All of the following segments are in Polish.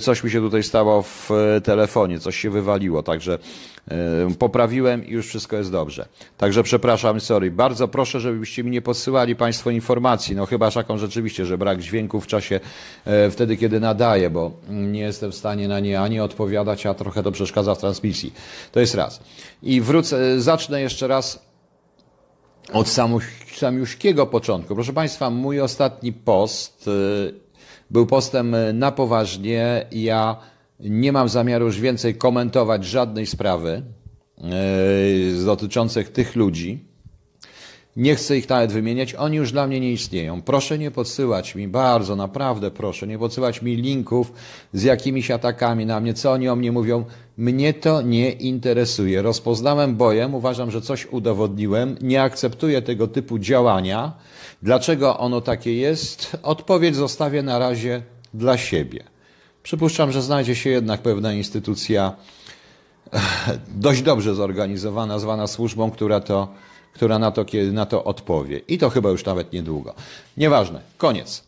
coś mi się tutaj stało w e, telefonie, coś się wywaliło, także e, poprawiłem i już wszystko jest dobrze. Także przepraszam, sorry. Bardzo proszę, żebyście mi nie posyłali Państwo informacji, no chyba taką rzeczywiście, że brak dźwięku w czasie, e, wtedy kiedy nadaję, bo nie jestem w stanie na nie ani odpowiadać, a trochę to przeszkadza w transmisji. To jest raz. I wrócę, zacznę jeszcze raz od samuś, samiuszkiego początku. Proszę Państwa, mój ostatni post był postęp e, na poważnie. Ja nie mam zamiaru już więcej komentować żadnej sprawy e, dotyczących tych ludzi. Nie chcę ich nawet wymieniać, oni już dla mnie nie istnieją. Proszę nie podsyłać mi, bardzo naprawdę proszę, nie podsyłać mi linków z jakimiś atakami na mnie, co oni o mnie mówią. Mnie to nie interesuje. Rozpoznałem bojem, uważam, że coś udowodniłem, nie akceptuję tego typu działania. Dlaczego ono takie jest? Odpowiedź zostawię na razie dla siebie. Przypuszczam, że znajdzie się jednak pewna instytucja eh, dość dobrze zorganizowana, zwana służbą, która to która na to, kiedy na to odpowie. I to chyba już nawet niedługo. Nieważne. Koniec.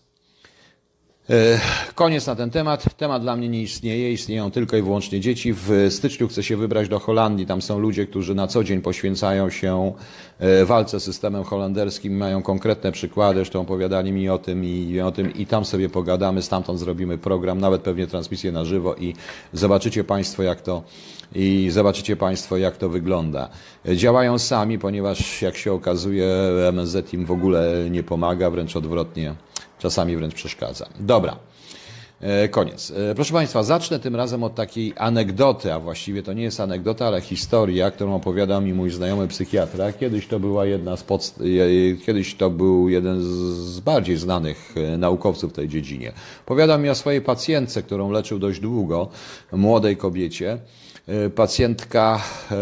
E, koniec na ten temat. Temat dla mnie nie istnieje, istnieją tylko i wyłącznie dzieci. W styczniu chcę się wybrać do Holandii. Tam są ludzie, którzy na co dzień poświęcają się e, walce z systemem holenderskim, mają konkretne przykłady, zresztą opowiadali mi o tym i o tym i tam sobie pogadamy, stamtąd zrobimy program, nawet pewnie transmisję na żywo i zobaczycie Państwo, jak to i zobaczycie Państwo, jak to wygląda. E, działają sami, ponieważ jak się okazuje, MNZ im w ogóle nie pomaga, wręcz odwrotnie czasami wręcz przeszkadza. Dobra. E, koniec. E, proszę Państwa, zacznę tym razem od takiej anegdoty, a właściwie to nie jest anegdota, ale historia, którą opowiadał mi mój znajomy psychiatra. Kiedyś to była jedna z podst- kiedyś to był jeden z bardziej znanych e, naukowców w tej dziedzinie. Opowiadał mi o swojej pacjentce, którą leczył dość długo, młodej kobiecie Y, pacjentka y,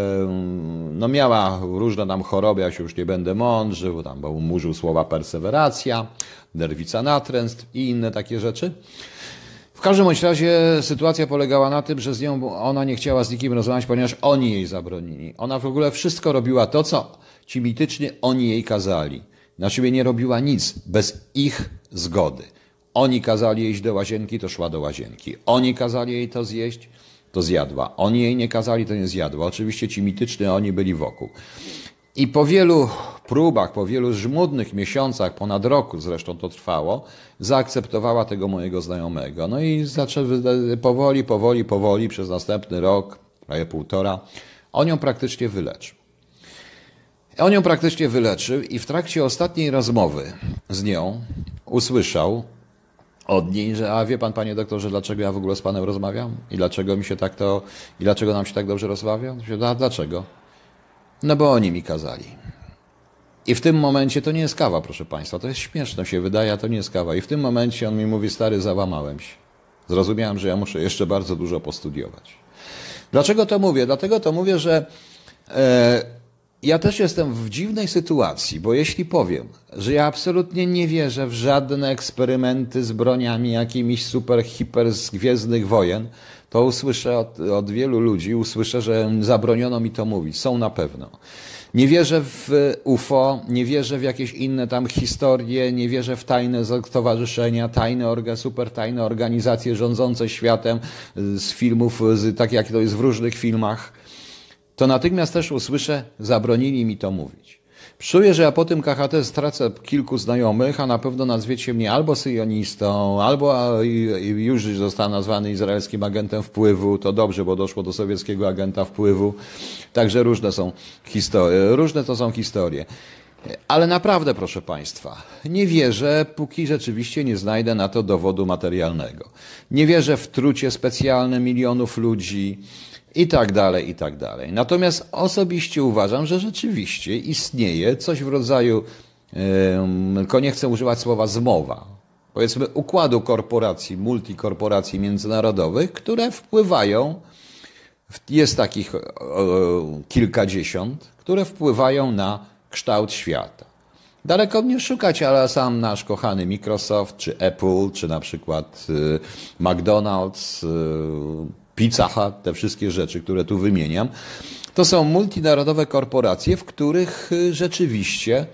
no miała różne tam choroby, ja się już nie będę mądrzył, tam, bo umurzył słowa perseweracja, nerwica natręstw i inne takie rzeczy. W każdym bądź razie sytuacja polegała na tym, że z nią ona nie chciała z nikim rozmawiać, ponieważ oni jej zabronili. Ona w ogóle wszystko robiła to, co ci mitycznie oni jej kazali. Na siebie nie robiła nic bez ich zgody. Oni kazali jej iść do łazienki, to szła do łazienki. Oni kazali jej to zjeść, to zjadła. Oni jej nie kazali, to nie zjadła. Oczywiście ci mityczni oni byli wokół. I po wielu próbach, po wielu żmudnych miesiącach, ponad roku zresztą to trwało, zaakceptowała tego mojego znajomego. No i zaczęła powoli, powoli, powoli przez następny rok, prawie półtora, on ją praktycznie wyleczył. On ją praktycznie wyleczył i w trakcie ostatniej rozmowy z nią usłyszał, od niej, że a wie pan, panie doktorze, dlaczego ja w ogóle z panem rozmawiam? I dlaczego mi się tak to, i dlaczego nam się tak dobrze rozmawia? A dlaczego? No bo oni mi kazali. I w tym momencie to nie jest kawa, proszę państwa, to jest śmieszne się wydaje, a to nie jest kawa. I w tym momencie on mi mówi, stary, załamałem się. Zrozumiałem, że ja muszę jeszcze bardzo dużo postudiować. Dlaczego to mówię? Dlatego to mówię, że e, ja też jestem w dziwnej sytuacji, bo jeśli powiem, że ja absolutnie nie wierzę w żadne eksperymenty z broniami jakimiś super, hiper z Gwiezdnych Wojen, to usłyszę od, od wielu ludzi, usłyszę, że zabroniono mi to mówić. Są na pewno. Nie wierzę w UFO, nie wierzę w jakieś inne tam historie, nie wierzę w tajne stowarzyszenia, tajne orga, super tajne organizacje rządzące światem y, z filmów, y, z, tak jak to jest w różnych filmach to natychmiast też usłyszę, zabronili mi to mówić. Czuję, że ja po tym KHT stracę kilku znajomych, a na pewno nazwiecie mnie albo syjonistą, albo już został nazwany izraelskim agentem wpływu. To dobrze, bo doszło do sowieckiego agenta wpływu. Także różne są historie. Różne to są historie. Ale naprawdę, proszę Państwa, nie wierzę, póki rzeczywiście nie znajdę na to dowodu materialnego. Nie wierzę w trucie specjalne milionów ludzi, i tak dalej, i tak dalej. Natomiast osobiście uważam, że rzeczywiście istnieje coś w rodzaju, tylko nie chcę używać słowa zmowa, powiedzmy układu korporacji, multikorporacji międzynarodowych, które wpływają, jest takich kilkadziesiąt, które wpływają na kształt świata. Daleko mnie szukać, ale sam nasz kochany Microsoft, czy Apple, czy na przykład y, McDonald's, y, Pizacha, te wszystkie rzeczy, które tu wymieniam, to są multinarodowe korporacje, w których y, rzeczywiście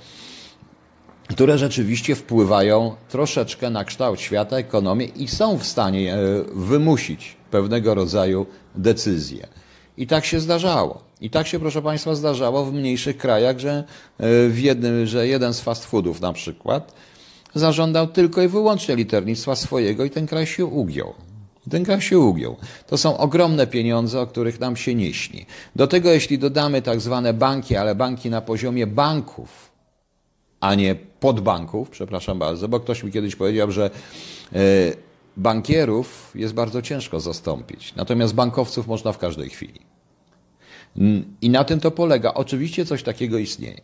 które rzeczywiście wpływają troszeczkę na kształt świata, ekonomię i są w stanie e, wymusić pewnego rodzaju decyzje. I tak się zdarzało. I tak się, proszę Państwa, zdarzało w mniejszych krajach, że, e, w jednym, że jeden z fast foodów na przykład zażądał tylko i wyłącznie liternictwa swojego i ten kraj się ugiął. Ten się ugiął. To są ogromne pieniądze, o których nam się nie śni. Do tego, jeśli dodamy tak zwane banki, ale banki na poziomie banków, a nie podbanków, przepraszam bardzo, bo ktoś mi kiedyś powiedział, że e, bankierów jest bardzo ciężko zastąpić, natomiast bankowców można w każdej chwili. I na tym to polega. Oczywiście coś takiego istnieje.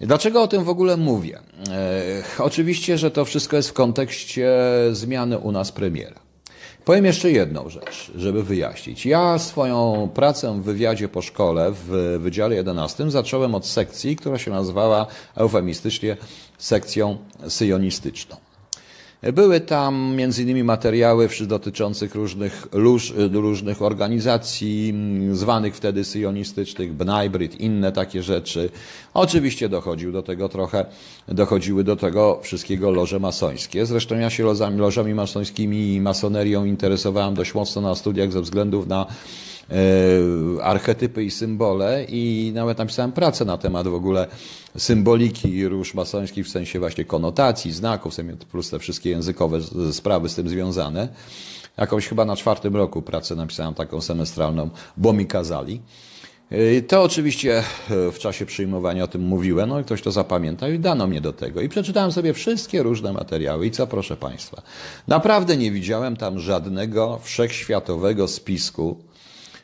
Dlaczego o tym w ogóle mówię? E, oczywiście, że to wszystko jest w kontekście zmiany u nas premiera. Powiem jeszcze jedną rzecz, żeby wyjaśnić. Ja swoją pracę w wywiadzie po szkole w Wydziale 11 zacząłem od sekcji, która się nazywała eufemistycznie sekcją syjonistyczną. Były tam m.in. materiały dotyczących różnych, y, różnych organizacji mm, zwanych wtedy syjonistycznych, Bnajbryt, inne takie rzeczy. Oczywiście dochodził do tego trochę, dochodziły do tego wszystkiego loże masońskie. Zresztą ja się lożami, lożami masońskimi i masonerią interesowałem dość mocno na studiach ze względów na E, archetypy i symbole i nawet napisałem pracę na temat w ogóle symboliki róż masońskich w sensie właśnie konotacji, znaków, plus te wszystkie językowe sprawy z tym związane. Jakąś chyba na czwartym roku pracę napisałem taką semestralną, bo mi kazali. E, to oczywiście e, w czasie przyjmowania o tym mówiłem, no i ktoś to zapamiętał i dano mnie do tego. I przeczytałem sobie wszystkie różne materiały i co proszę Państwa, naprawdę nie widziałem tam żadnego wszechświatowego spisku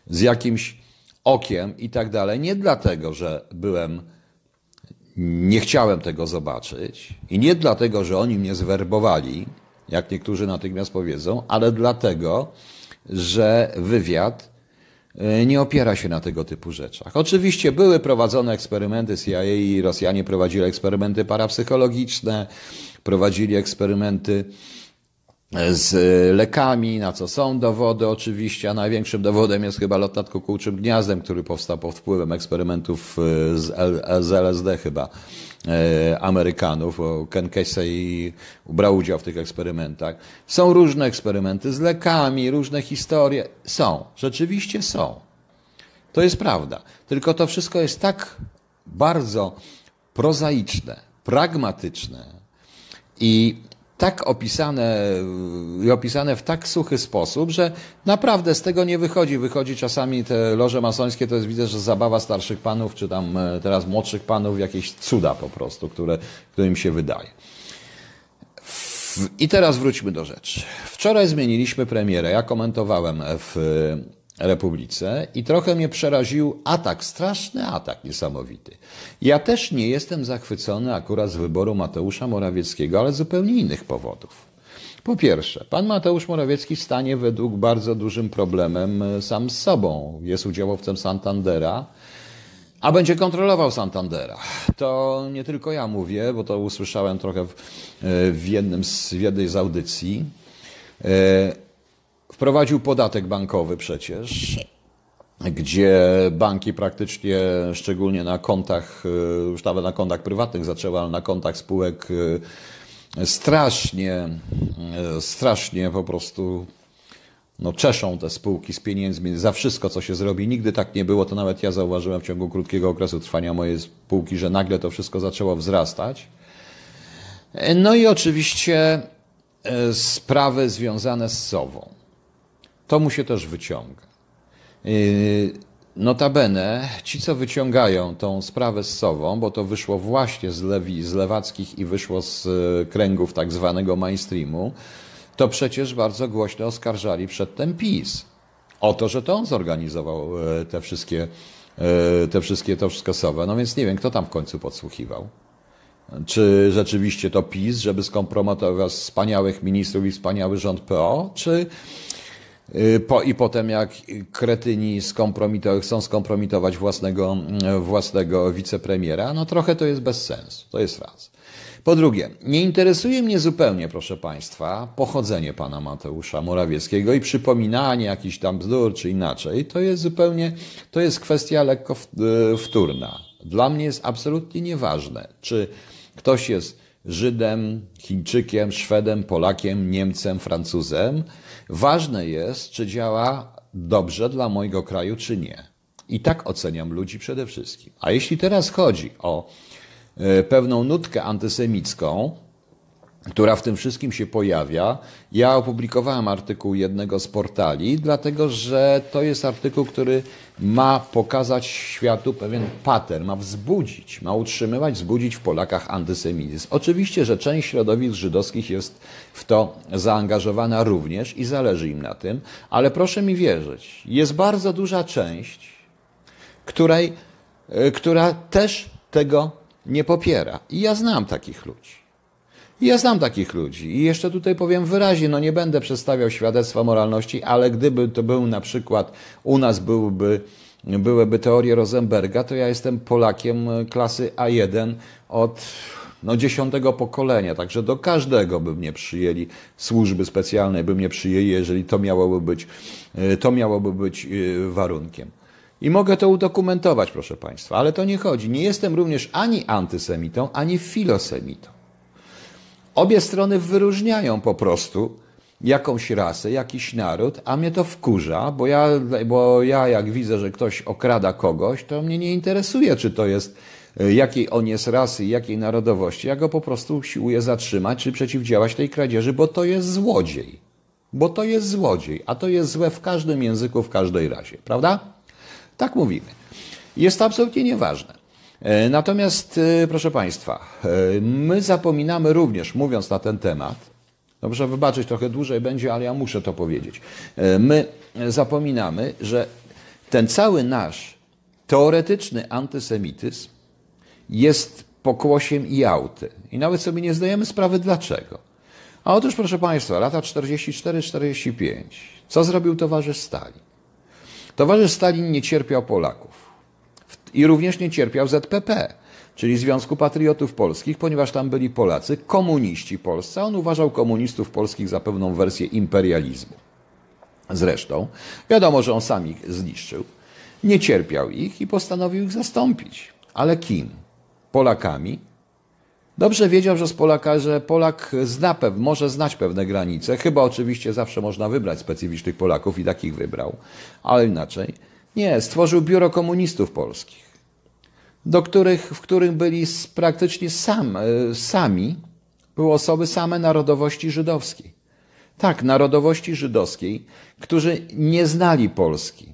z jakimś okiem i tak dalej. Nie dlatego, że byłem, nie chciałem tego zobaczyć i nie dlatego, że oni mnie zwerbowali, jak niektórzy natychmiast powiedzą, ale dlatego, że wywiad e, nie opiera się na tego typu rzeczach. Oczywiście były prowadzone eksperymenty CIA i Rosjanie prowadzili eksperymenty parapsychologiczne, prowadzili eksperymenty z lekami, na co są dowody oczywiście, a największym dowodem jest chyba lot nad kukułczym gniazdem, który powstał pod wpływem eksperymentów e, z, L, e, z LSD chyba e, Amerykanów, bo Ken Kesey brał udział w tych eksperymentach. Są różne eksperymenty z lekami, różne historie. Są, rzeczywiście są. To jest prawda. Tylko to wszystko jest tak bardzo prozaiczne, pragmatyczne i tak opisane y, i opisane w tak suchy sposób, że naprawdę z tego nie wychodzi. Wychodzi czasami te loże masońskie, to jest widzę, że zabawa starszych panów, czy tam e, teraz młodszych panów, jakieś cuda po prostu, które, które im się wydaje. I teraz wróćmy do rzeczy. Wczoraj zmieniliśmy premierę. Ja komentowałem w republice i trochę mnie przeraził atak, straszny atak, niesamowity. Ja też nie jestem zachwycony akurat z wyboru Mateusza Morawieckiego, ale z zupełnie innych powodów. Po pierwsze, pan Mateusz Morawiecki stanie według bardzo dużym problemem e, sam z sobą. Jest udziałowcem Santandera, a będzie kontrolował Santandera. To nie tylko ja mówię, bo to usłyszałem trochę w, e, w jednym z, w jednej z audycji. E, Wprowadził podatek bankowy przecież, gdzie banki praktycznie, szczególnie na kontach, y, już nawet na kontach prywatnych zaczęły, ale na kontach spółek y, strasznie, y, strasznie po prostu no, czeszą te spółki z pieniędzmi za wszystko, co się zrobi. Nigdy tak nie było. To nawet ja zauważyłem w ciągu krótkiego okresu trwania mojej spółki, że nagle to wszystko zaczęło wzrastać. No i oczywiście sprawy związane z sobą. To mu się też wyciąga. Yy, notabene ci, co wyciągają tą sprawę z sobą, bo to wyszło właśnie z, lewi, z lewackich i wyszło z e, kręgów tak zwanego mainstreamu, to przecież bardzo głośno oskarżali przedtem PiS o to, że to on zorganizował e, te wszystkie, e, te wszystkie to wszystko sowe. No więc nie wiem, kto tam w końcu podsłuchiwał. Czy rzeczywiście to PiS, żeby skompromitować wspaniałych ministrów i wspaniały rząd PO, czy Y, po, I potem jak kretyni skompromito, chcą skompromitować własnego, mm, własnego wicepremiera, no trochę to jest bez sensu. To jest raz. Po drugie, nie interesuje mnie zupełnie, proszę Państwa, pochodzenie pana Mateusza Morawieckiego i przypominanie jakiś tam bzdur czy inaczej. To jest zupełnie, to jest kwestia lekko y, wtórna. Dla mnie jest absolutnie nieważne, czy ktoś jest Żydem, Chińczykiem, Szwedem, Polakiem, Niemcem, Francuzem. Ważne jest, czy działa dobrze dla mojego kraju, czy nie. I tak oceniam ludzi przede wszystkim. A jeśli teraz chodzi o e, pewną nutkę antysemicką, która w tym wszystkim się pojawia. Ja opublikowałem artykuł jednego z portali, dlatego że to jest artykuł, który ma pokazać światu pewien pattern, ma wzbudzić, ma utrzymywać, wzbudzić w Polakach antysemityzm. Oczywiście, że część środowisk żydowskich jest w to zaangażowana również i zależy im na tym, ale proszę mi wierzyć, jest bardzo duża część, której, y, która też tego nie popiera. I ja znam takich ludzi. I ja znam takich ludzi. I jeszcze tutaj powiem wyraźnie, no nie będę przedstawiał świadectwa moralności, ale gdyby to był na przykład, u nas byłby byłyby teorie Rosenberga, to ja jestem Polakiem e, klasy A1 od no, dziesiątego pokolenia, także do każdego by mnie przyjęli, służby specjalne by mnie przyjęli, jeżeli to miałoby być, e, to miałoby być e, warunkiem. I mogę to udokumentować, proszę Państwa, ale to nie chodzi. Nie jestem również ani antysemitą, ani filosemitą. Obie strony wyróżniają po prostu jakąś rasę, jakiś naród, a mnie to wkurza, bo ja, bo ja jak widzę, że ktoś okrada kogoś, to mnie nie interesuje, czy to jest e, jakiej on jest rasy, jakiej narodowości. Ja go po prostu siłuję zatrzymać, czy przeciwdziałać tej kradzieży, bo to jest złodziej. Bo to jest złodziej, a to jest złe w każdym języku, w każdej razie, prawda? Tak mówimy. Jest to absolutnie nieważne. E, natomiast, e, proszę Państwa, e, my zapominamy również, mówiąc na ten temat, no proszę wybaczyć, trochę dłużej będzie, ale ja muszę to powiedzieć. My zapominamy, że ten cały nasz teoretyczny antysemityzm jest pokłosiem i auty. I nawet sobie nie zdajemy sprawy dlaczego. A otóż, proszę Państwa, lata 44-45, co zrobił towarzysz Stalin? Towarzysz Stalin nie cierpiał Polaków. I również nie cierpiał ZPP, czyli Związku Patriotów Polskich, ponieważ tam byli Polacy, komuniści polscy, a on uważał komunistów polskich za pewną wersję imperializmu. Zresztą, wiadomo, że on sam ich zniszczył. Nie cierpiał ich i postanowił ich zastąpić. Ale kim? Polakami? Dobrze wiedział, że z Polaka, że Polak zna może znać pewne granice. Chyba oczywiście zawsze można wybrać specyficznych Polaków i takich wybrał, ale inaczej. Nie, stworzył biuro komunistów polskich do których, w których byli praktycznie sam, e, sami, były osoby same narodowości żydowskiej. Tak, narodowości żydowskiej, którzy nie znali Polski.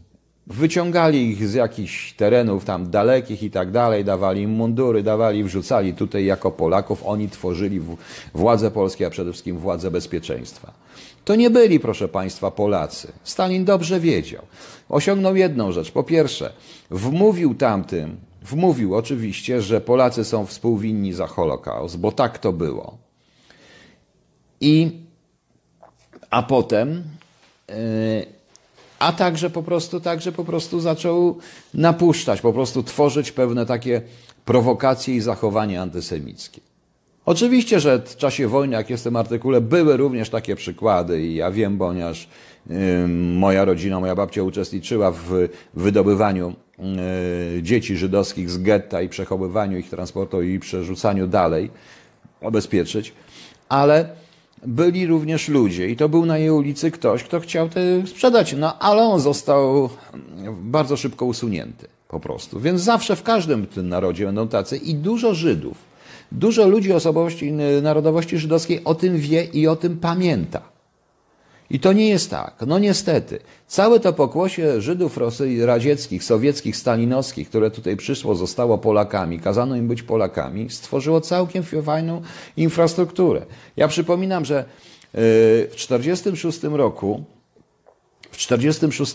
Wyciągali ich z jakichś terenów tam dalekich i tak dalej, dawali im mundury, dawali, wrzucali tutaj jako Polaków. Oni tworzyli władzę polską, a przede wszystkim władzę bezpieczeństwa. To nie byli, proszę Państwa, Polacy. Stalin dobrze wiedział. Osiągnął jedną rzecz. Po pierwsze, wmówił tamtym, Wmówił oczywiście, że Polacy są współwinni za Holokaust, bo tak to było. I, a potem, e, a także po prostu, także po prostu zaczął napuszczać, po prostu tworzyć pewne takie prowokacje i zachowanie antysemickie. Oczywiście, że w czasie wojny, jak jest w tym artykule, były również takie przykłady i ja wiem, ponieważ Moja rodzina, moja babcia uczestniczyła w wydobywaniu y, dzieci żydowskich z getta i przechowywaniu ich transportu i przerzucaniu dalej, obezpieczyć. Ale byli również ludzie i to był na jej ulicy ktoś, kto chciał te sprzedać, no ale on został mm, bardzo szybko usunięty po prostu. Więc zawsze w każdym tym narodzie będą tacy i dużo Żydów, dużo ludzi osobowości, y, narodowości żydowskiej o tym wie i o tym pamięta. I to nie jest tak. No niestety. Całe to pokłosie Żydów radzieckich, sowieckich, stalinowskich, które tutaj przyszło, zostało Polakami, kazano im być Polakami, stworzyło całkiem fajną infrastrukturę. Ja przypominam, że e, w 1946 roku w 46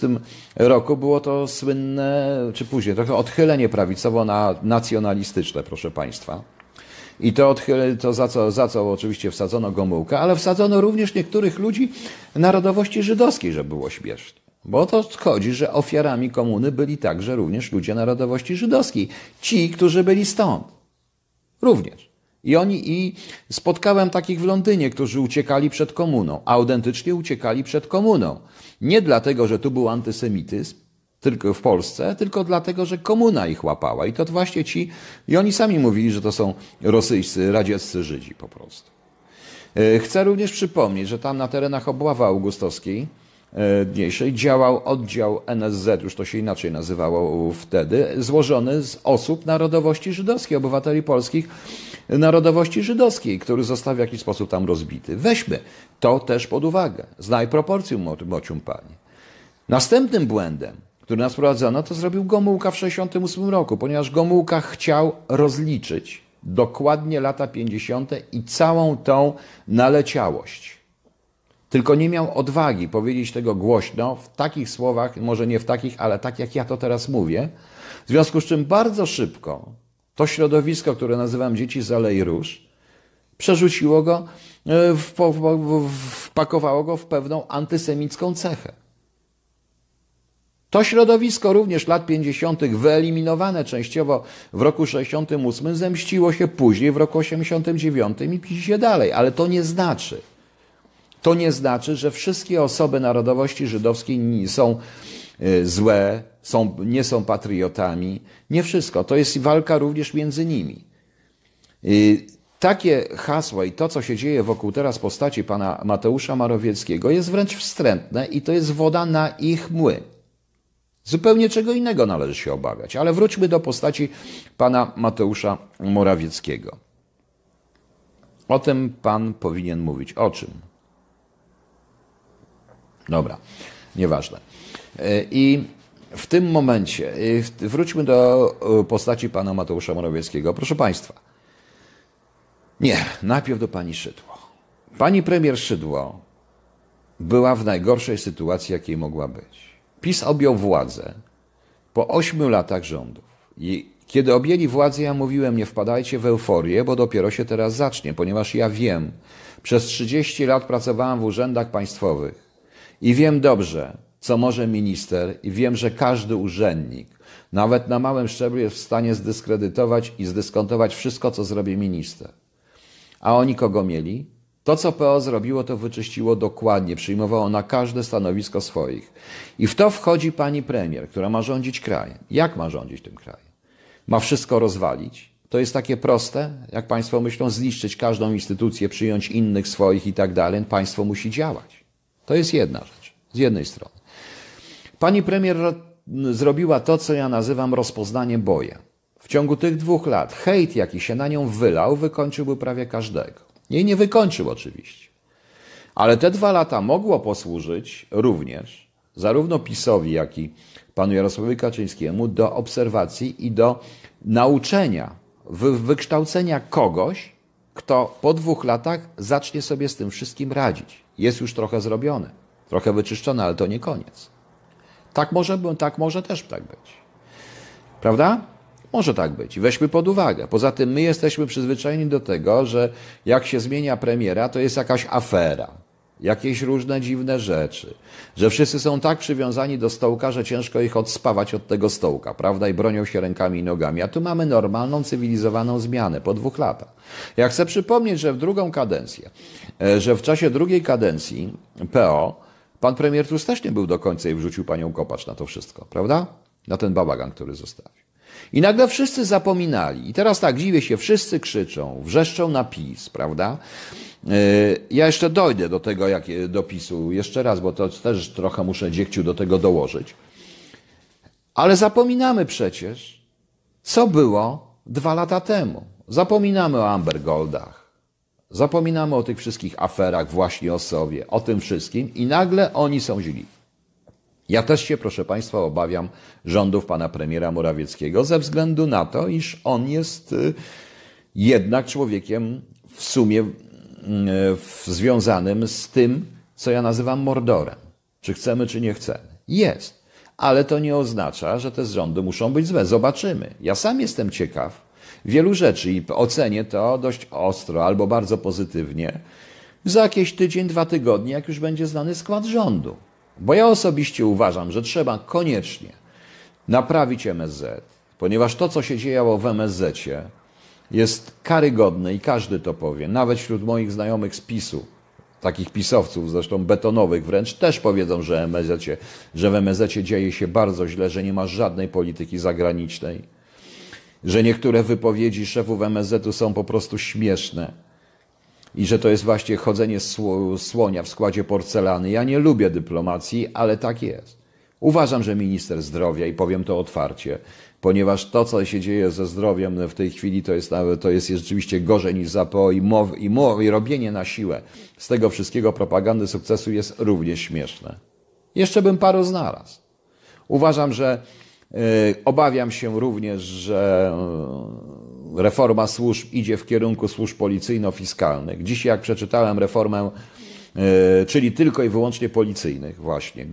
roku było to słynne, czy później, trochę odchylenie prawicowo-nacjonalistyczne, proszę Państwa. I to, odchyl, to za, co, za co oczywiście wsadzono Gomułkę, ale wsadzono również niektórych ludzi narodowości żydowskiej, żeby było śmieszne. Bo to chodzi, że ofiarami komuny byli także również ludzie narodowości żydowskiej. Ci, którzy byli stąd. Również. I oni, i spotkałem takich w Londynie, którzy uciekali przed komuną, autentycznie uciekali przed komuną. Nie dlatego, że tu był antysemityzm, tylko w Polsce, tylko dlatego, że komuna ich łapała. I to właśnie ci, i oni sami mówili, że to są rosyjscy, radzieccy Żydzi po prostu. E, chcę również przypomnieć, że tam na terenach obławy augustowskiej e, dzisiejszej działał oddział NSZ, już to się inaczej nazywało wtedy, złożony z osób narodowości żydowskiej, obywateli polskich e, narodowości żydowskiej, który został w jakiś sposób tam rozbity. Weźmy to też pod uwagę. Znaj proporcję, mocium pani. Następnym błędem który nas prowadzono, to zrobił Gomułka w 1968 roku, ponieważ Gomułka chciał rozliczyć dokładnie lata 50. i całą tą naleciałość. Tylko nie miał odwagi powiedzieć tego głośno, w takich słowach, może nie w takich, ale tak jak ja to teraz mówię. W związku z czym bardzo szybko to środowisko, które nazywam Dzieci z Alei Róż, przerzuciło go, e, wpakowało go w pewną antysemicką cechę. To środowisko również lat 50. wyeliminowane częściowo w roku 68 zemściło się później w roku 89 i pisze dalej, ale to nie znaczy, to nie znaczy, że wszystkie osoby narodowości żydowskiej są y, złe, są, nie są patriotami. Nie wszystko. To jest walka również między nimi. Y, takie hasła i to, co się dzieje wokół teraz postaci pana Mateusza Marowieckiego, jest wręcz wstrętne i to jest woda na ich młyn. Zupełnie czego innego należy się obawiać. Ale wróćmy do postaci pana Mateusza Morawieckiego. O tym pan powinien mówić. O czym? Dobra, nieważne. E, I w tym momencie e, wróćmy do e, postaci pana Mateusza Morawieckiego. Proszę państwa. Nie, najpierw do pani Szydło. Pani premier Szydło była w najgorszej sytuacji, jakiej mogła być. PiS objął władzę po ośmiu latach rządów. I kiedy objęli władzę, ja mówiłem, nie wpadajcie w euforię, bo dopiero się teraz zacznie, ponieważ ja wiem, przez 30 lat pracowałem w urzędach państwowych i wiem dobrze, co może minister, i wiem, że każdy urzędnik, nawet na małym szczeblu, jest w stanie zdyskredytować i zdyskontować wszystko, co zrobi minister. A oni kogo mieli? To, co PO zrobiło, to wyczyściło dokładnie, przyjmowało na każde stanowisko swoich. I w to wchodzi pani premier, która ma rządzić krajem. Jak ma rządzić tym krajem? Ma wszystko rozwalić? To jest takie proste, jak państwo myślą, zniszczyć każdą instytucję, przyjąć innych swoich i tak dalej. Państwo musi działać. To jest jedna rzecz, z jednej strony. Pani premier zrobiła to, co ja nazywam rozpoznanie boja. W ciągu tych dwóch lat hejt, jaki się na nią wylał, wykończyłby prawie każdego. Jej nie wykończył oczywiście. Ale te dwa lata mogło posłużyć również zarówno PiSowi, jak i panu Jarosławowi Kaczyńskiemu do obserwacji i do nauczenia, wykształcenia kogoś, kto po dwóch latach zacznie sobie z tym wszystkim radzić. Jest już trochę zrobione, trochę wyczyszczone, ale to nie koniec. Tak może, tak może też tak być. Prawda? Może tak być. Weźmy pod uwagę. Poza tym my jesteśmy przyzwyczajeni do tego, że jak się zmienia premiera, to jest jakaś afera, jakieś różne dziwne rzeczy, że wszyscy są tak przywiązani do stołka, że ciężko ich odspawać od tego stołka, prawda? I bronią się rękami i nogami. A tu mamy normalną, cywilizowaną zmianę po dwóch latach. Ja chcę przypomnieć, że w drugą kadencję, e, że w czasie drugiej kadencji PO pan premier Tusk też nie był do końca i wrzucił panią Kopacz na to wszystko, prawda? Na ten bałagan, który został. I nagle wszyscy zapominali. I teraz tak dziwię się, wszyscy krzyczą, wrzeszczą na PiS, prawda? E, ja jeszcze dojdę do tego, jak do PiSu, jeszcze raz, bo to też trochę muszę dziekciu do tego dołożyć. Ale zapominamy przecież, co było dwa lata temu. Zapominamy o Amber Goldach, zapominamy o tych wszystkich aferach, właśnie o sobie, o tym wszystkim i nagle oni są źli. Ja też się, proszę Państwa, obawiam rządów pana premiera Morawieckiego ze względu na to, iż on jest y, jednak człowiekiem w sumie mm, związanym z tym, co ja nazywam mordorem. Czy chcemy, czy nie chcemy. Jest. Ale to nie oznacza, że te rządy muszą być złe. Zobaczymy. Ja sam jestem ciekaw wielu rzeczy i ocenię to dość ostro albo bardzo pozytywnie za jakieś tydzień, dwa tygodnie, jak już będzie znany skład rządu. Bo ja osobiście uważam, że trzeba koniecznie naprawić MSZ, ponieważ to, co się dzieje w MSZ, jest karygodne i każdy to powie. Nawet wśród moich znajomych z PiSu, takich pisowców, zresztą betonowych wręcz, też powiedzą, że, MSZ, że w MSZ dzieje się bardzo źle, że nie ma żadnej polityki zagranicznej, że niektóre wypowiedzi szefów MSZ-u są po prostu śmieszne i że to jest właśnie chodzenie słonia w składzie porcelany. Ja nie lubię dyplomacji, ale tak jest. Uważam, że minister zdrowia, i powiem to otwarcie, ponieważ to, co się dzieje ze zdrowiem w tej chwili, to jest, to jest rzeczywiście gorzej niż ZAPO i, mow, i, mow, i robienie na siłę z tego wszystkiego propagandy sukcesu jest również śmieszne. Jeszcze bym paru znalazł. Uważam, że yy, obawiam się również, że yy, reforma służb idzie w kierunku służb policyjno-fiskalnych. Dzisiaj, jak przeczytałem reformę, e, czyli tylko i wyłącznie policyjnych, właśnie, e,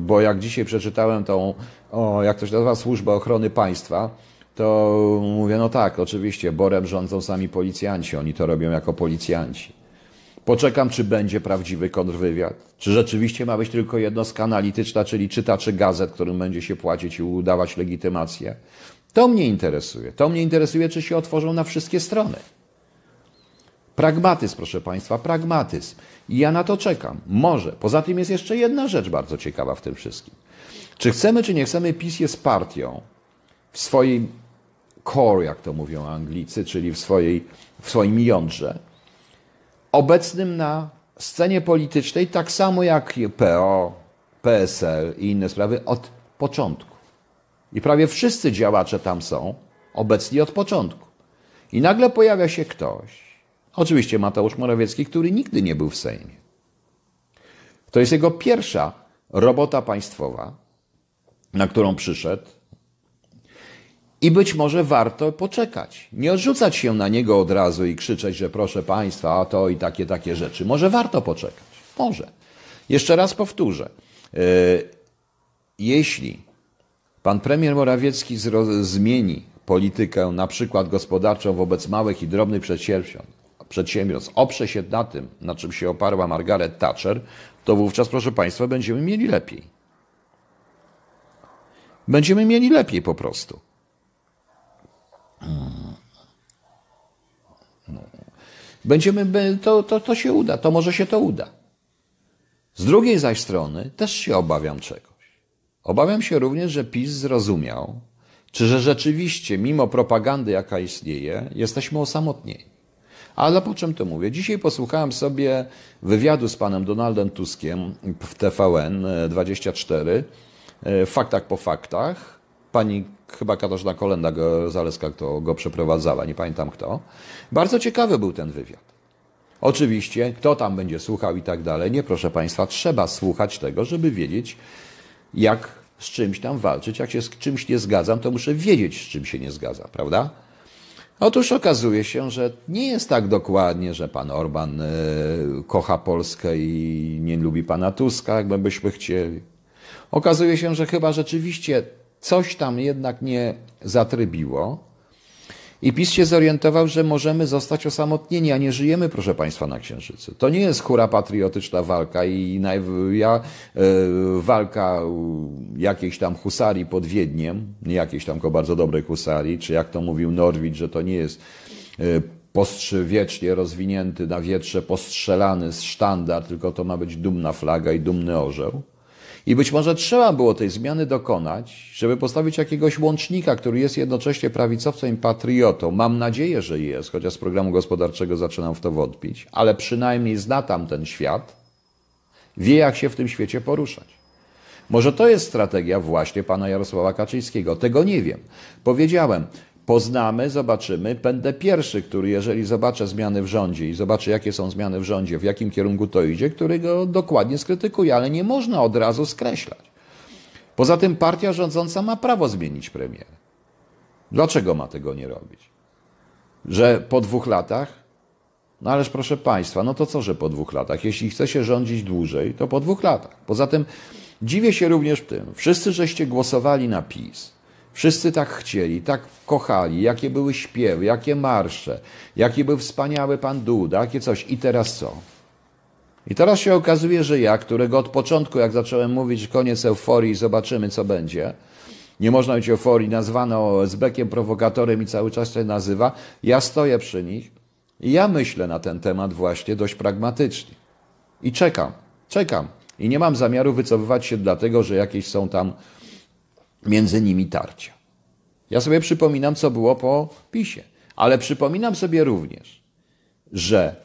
bo jak dzisiaj przeczytałem tą, o, jak to się nazywa, służbę ochrony państwa, to mówię, no tak, oczywiście, borem rządzą sami policjanci, oni to robią jako policjanci. Poczekam, czy będzie prawdziwy kontrwywiad. Czy rzeczywiście ma być tylko jednostka analityczna, czyli czytaczy gazet, którym będzie się płacić i udawać legitymację. To mnie interesuje. To mnie interesuje, czy się otworzą na wszystkie strony. Pragmatyzm, proszę Państwa, pragmatyzm. I ja na to czekam. Może. Poza tym jest jeszcze jedna rzecz bardzo ciekawa w tym wszystkim. Czy chcemy, czy nie chcemy, PiS jest partią w swoim core, jak to mówią Anglicy, czyli w, swojej, w swoim jądrze, obecnym na scenie politycznej, tak samo jak PO, PSL i inne sprawy od początku. I prawie wszyscy działacze tam są, obecni od początku. I nagle pojawia się ktoś, oczywiście Mateusz Morawiecki, który nigdy nie był w Sejmie. To jest jego pierwsza robota państwowa, na którą przyszedł. I być może warto poczekać. Nie odrzucać się na niego od razu i krzyczeć, że proszę państwa, a to i takie, takie rzeczy. Może warto poczekać. Może. Jeszcze raz powtórzę. E, jeśli Pan premier Morawiecki zmieni politykę na przykład gospodarczą wobec małych i drobnych przedsiębiorstw, przedsiębiorstw. Oprze się na tym, na czym się oparła Margaret Thatcher, to wówczas, proszę Państwa, będziemy mieli lepiej. Będziemy mieli lepiej po prostu. Będziemy, to, to, to się uda, to może się to uda. Z drugiej zaś strony też się obawiam czego. Obawiam się również, że PiS zrozumiał, czy że rzeczywiście, mimo propagandy, jaka istnieje, jesteśmy osamotnieni. Ale po czym to mówię? Dzisiaj posłuchałem sobie wywiadu z panem Donaldem Tuskiem w TVN24, w faktach po faktach. Pani chyba Katarzyna Kolenda Zaleska kto go przeprowadzała, nie pamiętam kto. Bardzo ciekawy był ten wywiad. Oczywiście, kto tam będzie słuchał i tak dalej. Nie, proszę Państwa, trzeba słuchać tego, żeby wiedzieć, jak z czymś tam walczyć. Jak się z czymś nie zgadzam, to muszę wiedzieć, z czym się nie zgadzam, prawda? Otóż okazuje się, że nie jest tak dokładnie, że pan Orban e, kocha Polskę i nie lubi pana Tuska, jakby byśmy chcieli. Okazuje się, że chyba rzeczywiście coś tam jednak nie zatrybiło i PiS się zorientował, że możemy zostać osamotnieni, a nie żyjemy, proszę Państwa, na Księżycu. To nie jest hura patriotyczna walka i naj... ja, e, walka jakiejś tam husarii pod Wiedniem, jakiejś tam bardzo dobrej husarii, czy jak to mówił Norwid, że to nie jest e, postrzy wiecznie rozwinięty na wietrze, postrzelany z sztandar, tylko to ma być dumna flaga i dumny orzeł. I być może trzeba było tej zmiany dokonać, żeby postawić jakiegoś łącznika, który jest jednocześnie prawicowcem i patriotą. Mam nadzieję, że jest, chociaż z programu gospodarczego zaczynam w to wątpić, ale przynajmniej zna tam ten świat, wie jak się w tym świecie poruszać. Może to jest strategia właśnie pana Jarosława Kaczyńskiego, tego nie wiem. Powiedziałem, poznamy, zobaczymy. Będę pierwszy, który, jeżeli zobaczę zmiany w rządzie i zobaczy jakie są zmiany w rządzie, w jakim kierunku to idzie, który go dokładnie skrytykuje, ale nie można od razu skreślać. Poza tym partia rządząca ma prawo zmienić premiera. Dlaczego ma tego nie robić? Że po dwóch latach? No ależ proszę Państwa, no to co, że po dwóch latach? Jeśli chce się rządzić dłużej, to po dwóch latach. Poza tym dziwię się również tym, wszyscy żeście głosowali na PiS Wszyscy tak chcieli, tak kochali, jakie były śpiewy, jakie marsze, jaki był wspaniały pan Duda, jakie coś. I teraz co? I teraz się okazuje, że ja, którego od początku, jak zacząłem mówić, koniec euforii, zobaczymy co będzie, nie można być euforii, nazwano Zbekiem prowokatorem i cały czas się nazywa, ja stoję przy nich i ja myślę na ten temat właśnie dość pragmatycznie. I czekam, czekam. I nie mam zamiaru wycofywać się dlatego, że jakieś są tam między nimi tarcia. Ja sobie przypominam, co było po PiSie, ale przypominam sobie również, że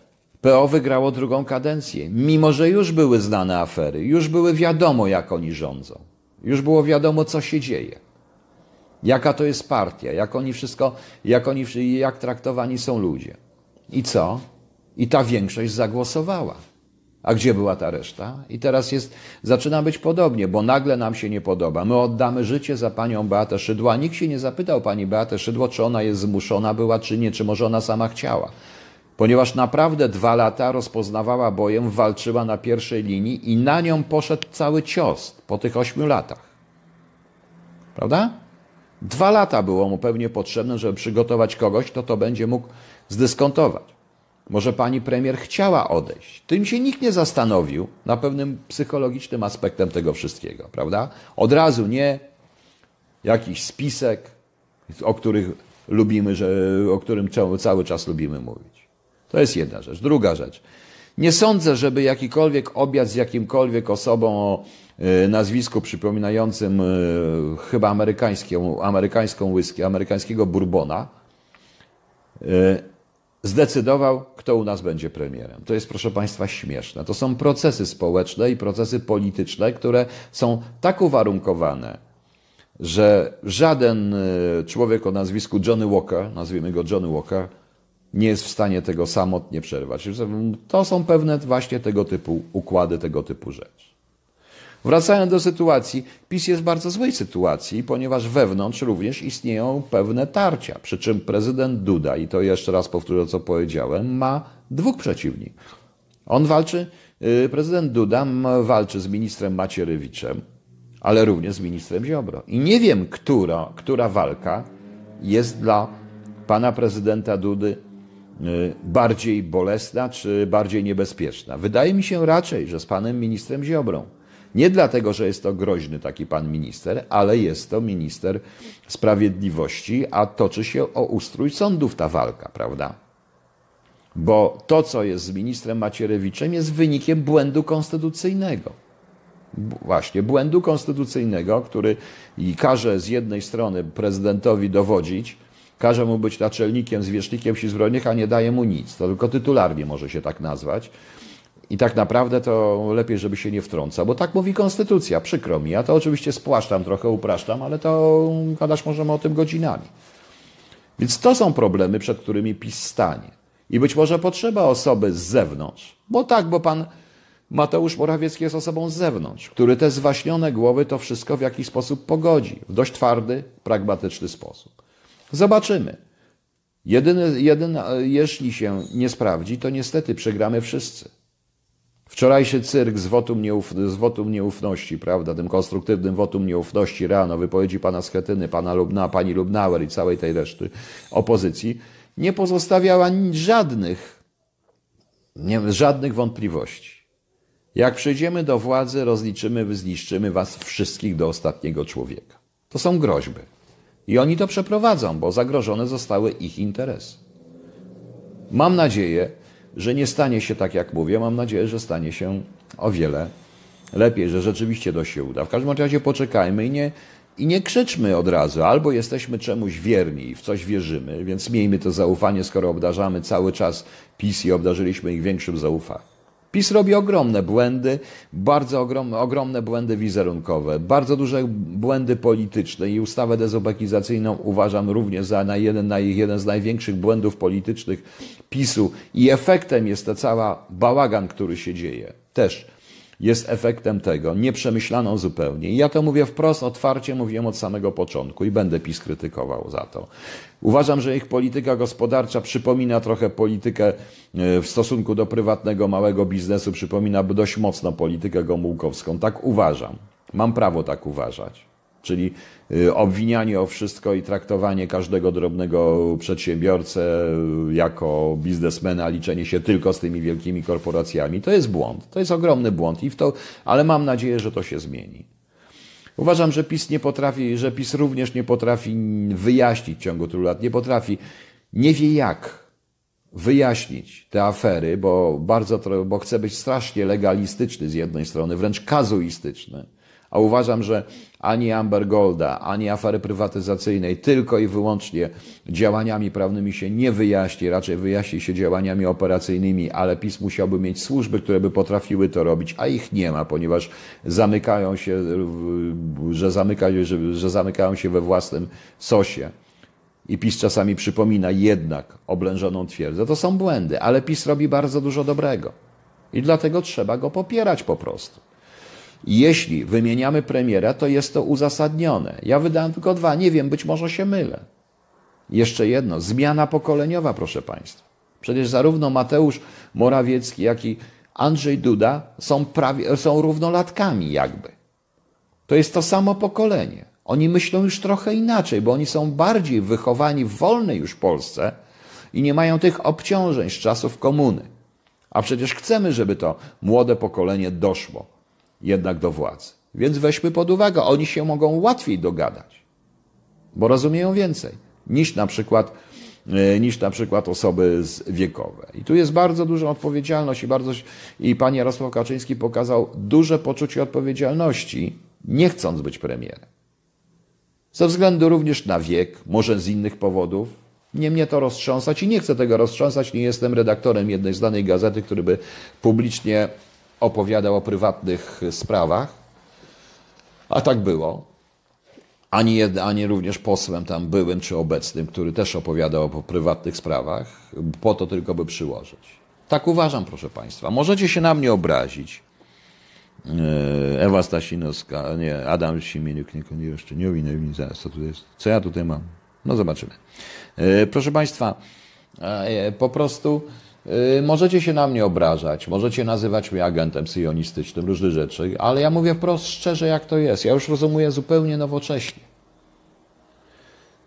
PO wygrało drugą kadencję, mimo że już były znane afery, już były wiadomo, jak oni rządzą, już było wiadomo, co się dzieje, jaka to jest partia, jak oni wszystko, jak, oni, jak traktowani są ludzie. I co? I ta większość zagłosowała. A gdzie była ta reszta? I teraz jest, zaczyna być podobnie, bo nagle nam się nie podoba. My oddamy życie za panią Beatę Szydło, a nikt się nie zapytał pani Beatę Szydło, czy ona jest zmuszona była, czy nie, czy może ona sama chciała. Ponieważ naprawdę dwa lata rozpoznawała bojem, walczyła na pierwszej linii i na nią poszedł cały cios po tych ośmiu latach. Prawda? Dwa lata było mu pewnie potrzebne, żeby przygotować kogoś, kto to będzie mógł zdyskontować. Może pani premier chciała odejść. Tym się nikt nie zastanowił na pewnym psychologicznym aspektem tego wszystkiego, prawda? Od razu nie jakiś spisek, o których lubimy, że, o którym cały czas lubimy mówić. To jest jedna rzecz. Druga rzecz. Nie sądzę, żeby jakikolwiek obiad z jakimkolwiek osobą o e, nazwisku przypominającym e, chyba amerykańską, amerykańską whisky, amerykańskiego bourbona, e, zdecydował, kto u nas będzie premierem. To jest, proszę Państwa, śmieszne. To są procesy społeczne i procesy polityczne, które są tak uwarunkowane, że żaden y, człowiek o nazwisku Johnny Walker, nazwijmy go Johnny Walker, nie jest w stanie tego samotnie przerwać. To są pewne właśnie tego typu układy, tego typu rzeczy. Wracając do sytuacji, PiS jest w bardzo złej sytuacji, ponieważ wewnątrz również istnieją pewne tarcia. Przy czym prezydent Duda, i to jeszcze raz powtórzę, co powiedziałem, ma dwóch przeciwników. On walczy, y, prezydent Duda walczy z ministrem Macierewiczem, ale również z ministrem Ziobro. I nie wiem, która, która walka jest dla pana prezydenta Dudy y, bardziej bolesna czy bardziej niebezpieczna. Wydaje mi się raczej, że z panem ministrem Ziobrą. Nie dlatego, że jest to groźny taki pan minister, ale jest to minister sprawiedliwości, a toczy się o ustrój sądów ta walka, prawda? Bo to, co jest z ministrem Macierewiczem, jest wynikiem błędu konstytucyjnego. Właśnie, błędu konstytucyjnego, który i każe z jednej strony prezydentowi dowodzić, każe mu być naczelnikiem, zwierzchnikiem sił zbrojnych, a nie daje mu nic. To tylko tytularnie może się tak nazwać. I tak naprawdę to lepiej, żeby się nie wtrącał, bo tak mówi konstytucja, przykro mi. Ja to oczywiście spłaszczam, trochę upraszczam, ale to gadać możemy o tym godzinami. Więc to są problemy, przed którymi PiS stanie. I być może potrzeba osoby z zewnątrz, bo tak, bo pan Mateusz Morawiecki jest osobą z zewnątrz, który te zwaśnione głowy to wszystko w jakiś sposób pogodzi, w dość twardy, pragmatyczny sposób. Zobaczymy. Jedyne, jeśli się nie sprawdzi, to niestety przegramy wszyscy. Wczorajszy cyrk z wotum, nieuf, z wotum nieufności, prawda, tym konstruktywnym wotum nieufności rano, wypowiedzi pana Schetyny, pana Lubna, pani Lubnauer i całej tej reszty opozycji, nie pozostawiała żadnych, nie, żadnych wątpliwości. Jak przyjdziemy do władzy, rozliczymy, zniszczymy was wszystkich do ostatniego człowieka. To są groźby. I oni to przeprowadzą, bo zagrożone zostały ich interesy. Mam nadzieję, że nie stanie się tak, jak mówię. Mam nadzieję, że stanie się o wiele lepiej, że rzeczywiście to się uda. W każdym razie poczekajmy i nie, i nie krzyczmy od razu. Albo jesteśmy czemuś wierni i w coś wierzymy, więc miejmy to zaufanie, skoro obdarzamy cały czas PiS i obdarzyliśmy ich większym zaufaniem PiS robi ogromne błędy, bardzo ogromne, ogromne błędy wizerunkowe, bardzo duże błędy polityczne i ustawę dezobekizacyjną uważam również za na jeden, na jeden z największych błędów politycznych PiSu i efektem jest ta cała bałagan, który się dzieje. Też jest efektem tego, nieprzemyślaną zupełnie. I ja to mówię wprost, otwarcie mówiłem od samego początku i będę PiS krytykował za to. Uważam, że ich polityka gospodarcza przypomina trochę politykę e, w stosunku do prywatnego małego biznesu, przypomina dość mocno politykę gomułkowską. Tak uważam. Mam prawo tak uważać. Czyli y, obwinianie o wszystko i traktowanie każdego drobnego przedsiębiorcę y, jako biznesmena, liczenie się tylko z tymi wielkimi korporacjami, to jest błąd. To jest ogromny błąd, i w to, ale mam nadzieję, że to się zmieni. Uważam, że PiS nie potrafi, że PiS również nie potrafi wyjaśnić w ciągu tylu lat, nie potrafi, nie wie jak wyjaśnić te afery, bo bardzo, bo chce być strasznie legalistyczny z jednej strony, wręcz kazuistyczny a uważam, że ani Amber Golda, ani afery prywatyzacyjnej tylko i wyłącznie działaniami prawnymi się nie wyjaśni, raczej wyjaśni się działaniami operacyjnymi, ale PiS musiałby mieć służby, które by potrafiły to robić, a ich nie ma, ponieważ zamykają się, że, zamyka, że, że zamykają się we własnym sosie i PiS czasami przypomina jednak oblężoną twierdzę, to są błędy, ale PiS robi bardzo dużo dobrego. I dlatego trzeba go popierać po prostu. Jeśli wymieniamy premiera, to jest to uzasadnione. Ja wydałem tylko dwa, nie wiem, być może się mylę. Jeszcze jedno, zmiana pokoleniowa, proszę Państwa. Przecież zarówno Mateusz Morawiecki, jak i Andrzej Duda są, prawie, są równolatkami jakby. To jest to samo pokolenie. Oni myślą już trochę inaczej, bo oni są bardziej wychowani w wolnej już Polsce i nie mają tych obciążeń z czasów komuny. A przecież chcemy, żeby to młode pokolenie doszło jednak do władzy. Więc weźmy pod uwagę, oni się mogą łatwiej dogadać, bo rozumieją więcej niż na przykład e, niż na przykład osoby wiekowe. I tu jest bardzo duża odpowiedzialność i bardzo i pan Jarosław Kaczyński pokazał duże poczucie odpowiedzialności, nie chcąc być premierem. Ze względu również na wiek, może z innych powodów, nie mnie to roztrząsać i nie chcę tego roztrząsać, nie jestem redaktorem jednej znanej gazety, który by publicznie opowiadał o prywatnych sprawach, a tak było. Ani, jed, ani również posłem tam byłym czy obecnym, który też opowiadał o prywatnych sprawach, po to tylko by przyłożyć. Tak uważam, proszę Państwa. Możecie się na mnie obrazić. Yy, Ewa Stasinowska, nie, Adam Siemieniuk, nie, nie jeszcze nie owinę, zaraz co tu jest, co ja tutaj mam? No zobaczymy. Yy, proszę Państwa, yy, po prostu Y, możecie się na mnie obrażać, możecie nazywać mnie agentem syjonistycznym, różne rzeczy, ale ja mówię wprost szczerze, jak to jest. Ja już rozumuję zupełnie nowocześnie.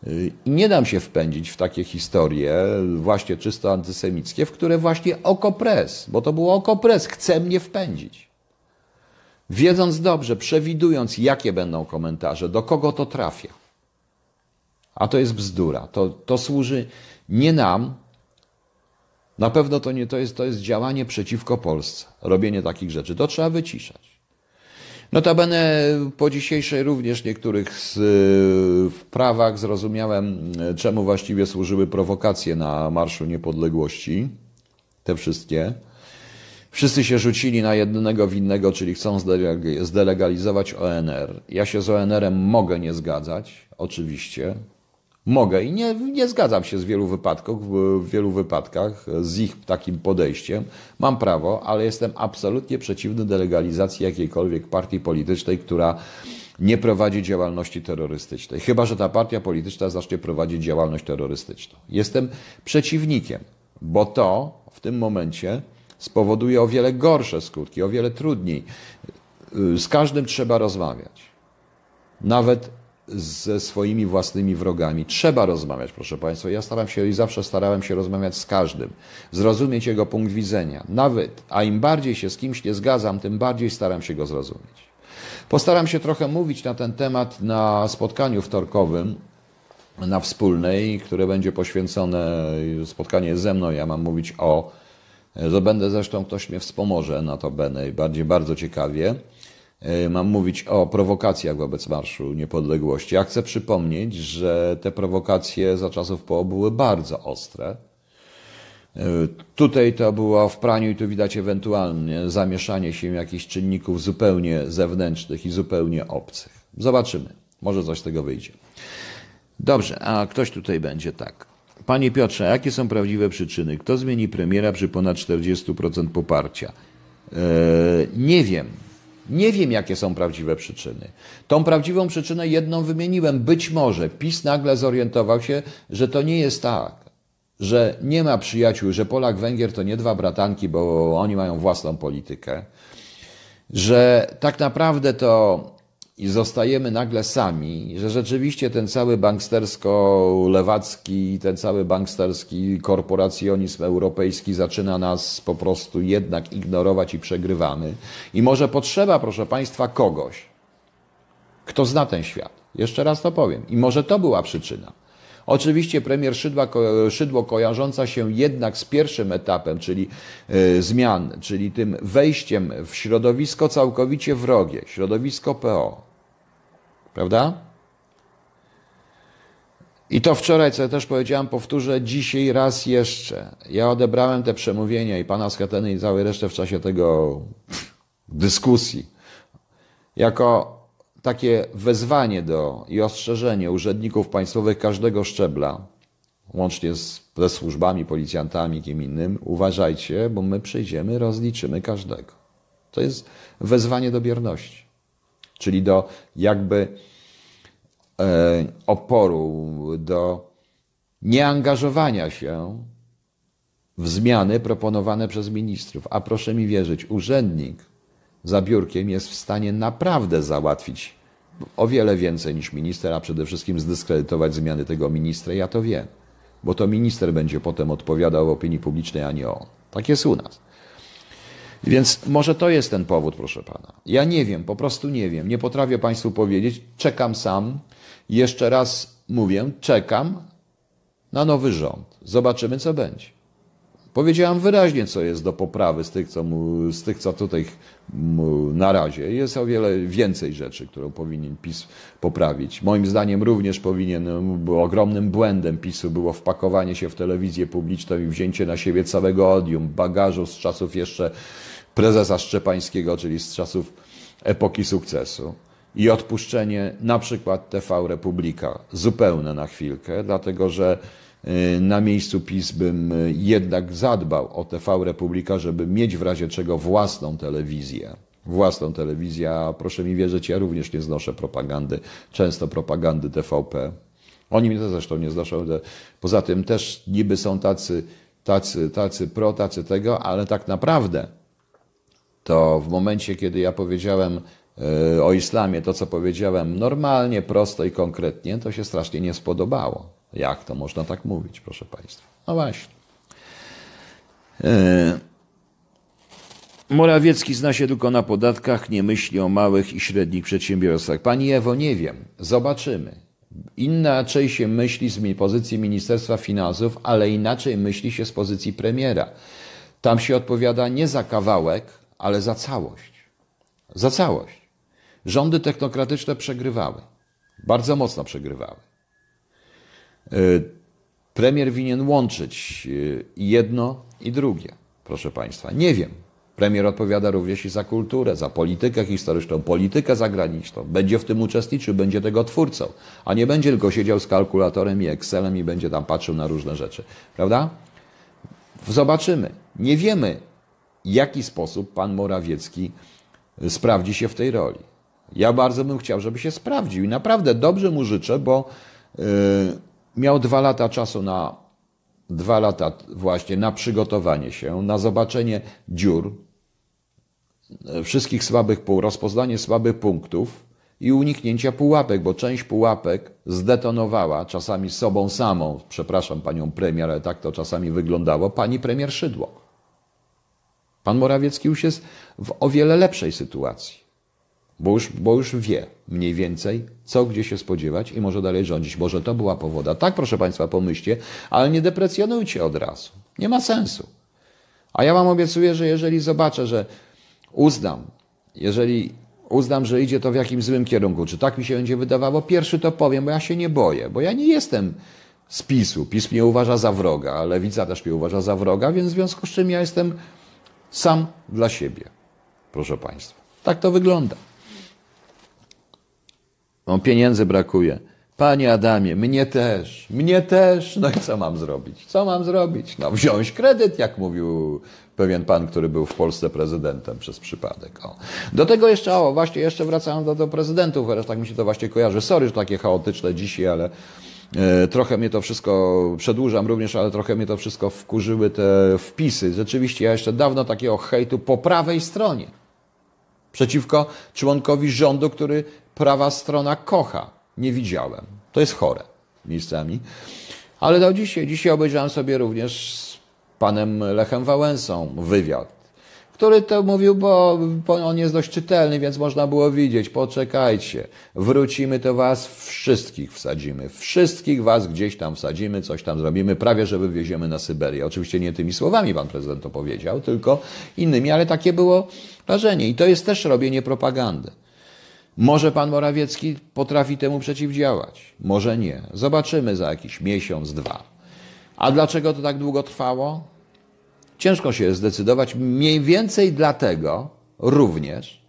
I y, nie dam się wpędzić w takie historie właśnie czysto antysemickie, w które właśnie okopres, bo to było okopres, chce mnie wpędzić. Wiedząc dobrze, przewidując, jakie będą komentarze, do kogo to trafia. A to jest bzdura. To, to służy nie nam, na pewno to nie to jest, to jest działanie przeciwko Polsce. Robienie takich rzeczy. To trzeba wyciszać. Notabene po dzisiejszej również niektórych z, y, w prawach zrozumiałem, y, czemu właściwie służyły prowokacje na Marszu Niepodległości. Te wszystkie. Wszyscy się rzucili na jednego winnego, czyli chcą zdelegalizować ONR. Ja się z ONR-em mogę nie zgadzać, oczywiście mogę i nie, nie zgadzam się z wielu wypadków, w wielu wypadkach e, z ich takim podejściem. Mam prawo, ale jestem absolutnie przeciwny delegalizacji jakiejkolwiek partii politycznej, która nie prowadzi działalności terrorystycznej. Chyba, że ta partia polityczna zacznie prowadzić działalność terrorystyczną. Jestem przeciwnikiem, bo to w tym momencie spowoduje o wiele gorsze skutki, o wiele trudniej. E, z każdym trzeba rozmawiać. Nawet ze swoimi własnymi wrogami. Trzeba rozmawiać, proszę Państwa. Ja staram się i zawsze starałem się rozmawiać z każdym, zrozumieć jego punkt widzenia, nawet, a im bardziej się z kimś nie zgadzam, tym bardziej staram się go zrozumieć. Postaram się trochę mówić na ten temat na spotkaniu wtorkowym na wspólnej, które będzie poświęcone spotkanie ze mną. Ja mam mówić o. Będę zresztą ktoś mnie wspomoże na to, Benę, bardziej bardzo ciekawie E, mam mówić o prowokacjach wobec Marszu Niepodległości. Ja chcę przypomnieć, że te prowokacje za czasów PO były bardzo ostre. E, tutaj to było w praniu i tu widać ewentualnie zamieszanie się jakichś czynników zupełnie zewnętrznych i zupełnie obcych. Zobaczymy. Może coś z tego wyjdzie. Dobrze, a ktoś tutaj będzie tak. Panie Piotrze, jakie są prawdziwe przyczyny? Kto zmieni premiera przy ponad 40% poparcia? Eee, nie wiem. Nie wiem, jakie są prawdziwe przyczyny. Tą prawdziwą przyczynę jedną wymieniłem. Być może PiS nagle zorientował się, że to nie jest tak, że nie ma przyjaciół, że Polak-Węgier to nie dwa bratanki, bo oni mają własną politykę, że tak naprawdę to i zostajemy nagle sami, że rzeczywiście ten cały bankstersko-lewacki, ten cały banksterski korporacjonizm europejski zaczyna nas po prostu jednak ignorować i przegrywamy. I może potrzeba, proszę Państwa, kogoś, kto zna ten świat. Jeszcze raz to powiem. I może to była przyczyna. Oczywiście premier Szydła, Szydło kojarząca się jednak z pierwszym etapem, czyli e, zmian, czyli tym wejściem w środowisko całkowicie wrogie, środowisko PO, Prawda? I to wczoraj, co ja też powiedziałem, powtórzę dzisiaj raz jeszcze. Ja odebrałem te przemówienia i pana Scheteny i całej resztę w czasie tego dyskusji jako takie wezwanie do i ostrzeżenie urzędników państwowych każdego szczebla, łącznie z, ze służbami, policjantami, kim innym, uważajcie, bo my przyjdziemy, rozliczymy każdego. To jest wezwanie do bierności czyli do jakby e, oporu, do nieangażowania się w zmiany proponowane przez ministrów. A proszę mi wierzyć, urzędnik za biurkiem jest w stanie naprawdę załatwić o wiele więcej niż minister, a przede wszystkim zdyskredytować zmiany tego ministra. Ja to wiem, bo to minister będzie potem odpowiadał w opinii publicznej, a nie on. Tak jest u nas. Więc może to jest ten powód, proszę pana. Ja nie wiem, po prostu nie wiem. Nie potrafię państwu powiedzieć. Czekam sam. Jeszcze raz mówię, czekam na nowy rząd. Zobaczymy, co będzie. Powiedziałam wyraźnie, co jest do poprawy z tych, co, mu, z tych, co tutaj mu, mm, na razie. Jest o wiele więcej rzeczy, którą powinien PiS poprawić. Moim zdaniem również powinien, bo ogromnym błędem PiSu było wpakowanie się w telewizję publiczną i wzięcie na siebie całego odium, bagażu z czasów jeszcze prezesa Szczepańskiego, czyli z czasów epoki sukcesu. I odpuszczenie na przykład TV Republika, zupełne na chwilkę, dlatego że y, na miejscu PiS bym y, jednak zadbał o TV Republika, żeby mieć w razie czego własną telewizję. Własną telewizję, a proszę mi wierzyć, ja również nie znoszę propagandy, często propagandy TVP. Oni mnie to zresztą nie znoszą. Poza tym też niby są tacy, tacy, tacy pro, tacy tego, ale tak naprawdę to w momencie, kiedy ja powiedziałem e, o islamie to, co powiedziałem normalnie, prosto i konkretnie, to się strasznie nie spodobało. Jak to można tak mówić, proszę Państwa? No właśnie. E, Morawiecki zna się tylko na podatkach, nie myśli o małych i średnich przedsiębiorstwach. Pani Ewo, nie wiem, zobaczymy. Inaczej się myśli z pozycji Ministerstwa Finansów, ale inaczej myśli się z pozycji premiera. Tam się odpowiada nie za kawałek, ale za całość. Za całość. Rządy technokratyczne przegrywały. Bardzo mocno przegrywały. Y, premier winien łączyć y, jedno i drugie, proszę Państwa. Nie wiem. Premier odpowiada również i za kulturę, za politykę historyczną, politykę zagraniczną. Będzie w tym uczestniczył, będzie tego twórcą, a nie będzie tylko siedział z kalkulatorem i Excelem i będzie tam patrzył na różne rzeczy. Prawda? Zobaczymy. Nie wiemy, jaki sposób pan Morawiecki sprawdzi się w tej roli. Ja bardzo bym chciał, żeby się sprawdził i naprawdę dobrze mu życzę, bo yy, miał dwa lata czasu na dwa lata właśnie na przygotowanie się, na zobaczenie dziur, y, wszystkich słabych pół, rozpoznanie słabych punktów i uniknięcia pułapek, bo część pułapek zdetonowała czasami sobą samą, przepraszam panią premier, ale tak to czasami wyglądało, pani premier Szydło. Pan Morawiecki już jest w o wiele lepszej sytuacji, bo już, bo już wie mniej więcej, co gdzie się spodziewać i może dalej rządzić. Może to była powoda. Tak, proszę Państwa, pomyślcie, ale nie deprecjonujcie od razu. Nie ma sensu. A ja Wam obiecuję, że jeżeli zobaczę, że uznam, jeżeli uznam, że idzie to w jakimś złym kierunku, czy tak mi się będzie wydawało, pierwszy to powiem, bo ja się nie boję, bo ja nie jestem z PiSu. PiS mnie uważa za wroga, a Lewica też mnie uważa za wroga, więc w związku z czym ja jestem sam dla siebie. Proszę Państwa. Tak to wygląda. No, pieniędzy brakuje. Panie Adamie, mnie też, mnie też. No i co mam zrobić? Co mam zrobić? No wziąć kredyt, jak mówił pewien pan, który był w Polsce prezydentem przez przypadek. O. Do tego jeszcze, o właśnie, jeszcze wracając do, do prezydentów, chociaż tak mi się to właśnie kojarzy. Sorry, że takie chaotyczne dzisiaj, ale E, trochę mnie to wszystko, przedłużam również, ale trochę mnie to wszystko wkurzyły te wpisy. Rzeczywiście, ja jeszcze dawno takiego hejtu po prawej stronie przeciwko członkowi rządu, który prawa strona kocha, nie widziałem. To jest chore miejscami. Ale do dzisiaj, dzisiaj obejrzałem sobie również z panem Lechem Wałęsą wywiad który to mówił, bo, on jest dość czytelny, więc można było widzieć, poczekajcie, wrócimy to was wszystkich wsadzimy, wszystkich was gdzieś tam wsadzimy, coś tam zrobimy, prawie że wywieziemy na Syberię. Oczywiście nie tymi słowami pan prezydent to powiedział, tylko innymi, ale takie było wrażenie. I to jest też robienie propagandy. Może pan Morawiecki potrafi temu przeciwdziałać, może nie. Zobaczymy za jakiś miesiąc, dwa. A dlaczego to tak długo trwało? Ciężko się zdecydować, mniej więcej dlatego również,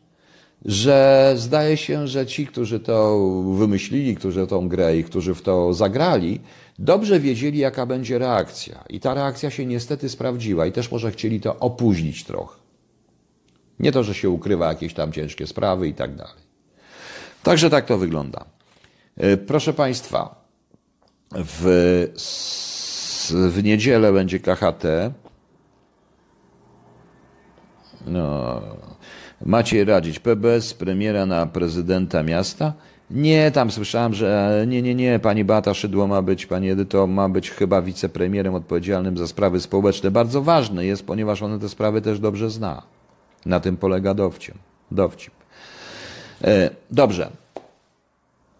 że zdaje się, że ci, którzy to wymyślili, którzy tą grę i którzy w to zagrali, dobrze wiedzieli, jaka będzie reakcja. I ta reakcja się niestety sprawdziła i też może chcieli to opóźnić trochę. Nie to, że się ukrywa jakieś tam ciężkie sprawy i tak dalej. Także tak to wygląda. E, proszę Państwa, w, w niedzielę będzie KHT. No. macie Radzić, PBS, premiera na prezydenta miasta? Nie, tam słyszałem, że nie, nie, nie, pani Bata Szydło ma być, pani Edyto ma być chyba wicepremierem odpowiedzialnym za sprawy społeczne. Bardzo ważny jest, ponieważ ona te sprawy też dobrze zna. Na tym polega dowcip. dowcip. E, dobrze.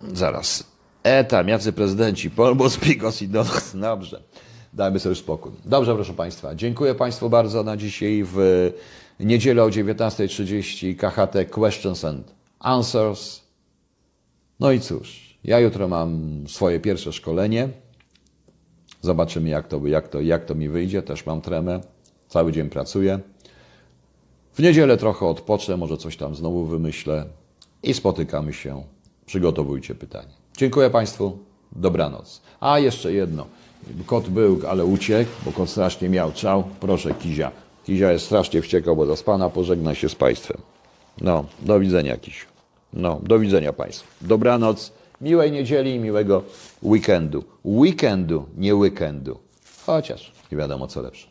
Zaraz. Eta, jacy prezydenci, Polbos, Pigos i Donos. Dobrze dajmy sobie spokój. Dobrze, proszę Państwa, dziękuję Państwu bardzo na dzisiaj w niedzielę o 19.30 KHT Questions and Answers. No i cóż, ja jutro mam swoje pierwsze szkolenie. Zobaczymy, jak to, jak to, jak to mi wyjdzie. Też mam tremę. Cały dzień pracuję. W niedzielę trochę odpocznę, może coś tam znowu wymyślę i spotykamy się. Przygotowujcie pytanie. Dziękuję Państwu. Dobranoc. A jeszcze jedno. Kot był, ale uciekł, bo kot strasznie miał czał. Proszę, Kizia. Kizia jest strasznie wściekał, bo z pana pożegna się z państwem. No, do widzenia, Kisiu. No, do widzenia państwu. Dobranoc, miłej niedzieli i miłego weekendu. Weekendu, nie weekendu. Chociaż nie wiadomo, co lepsze.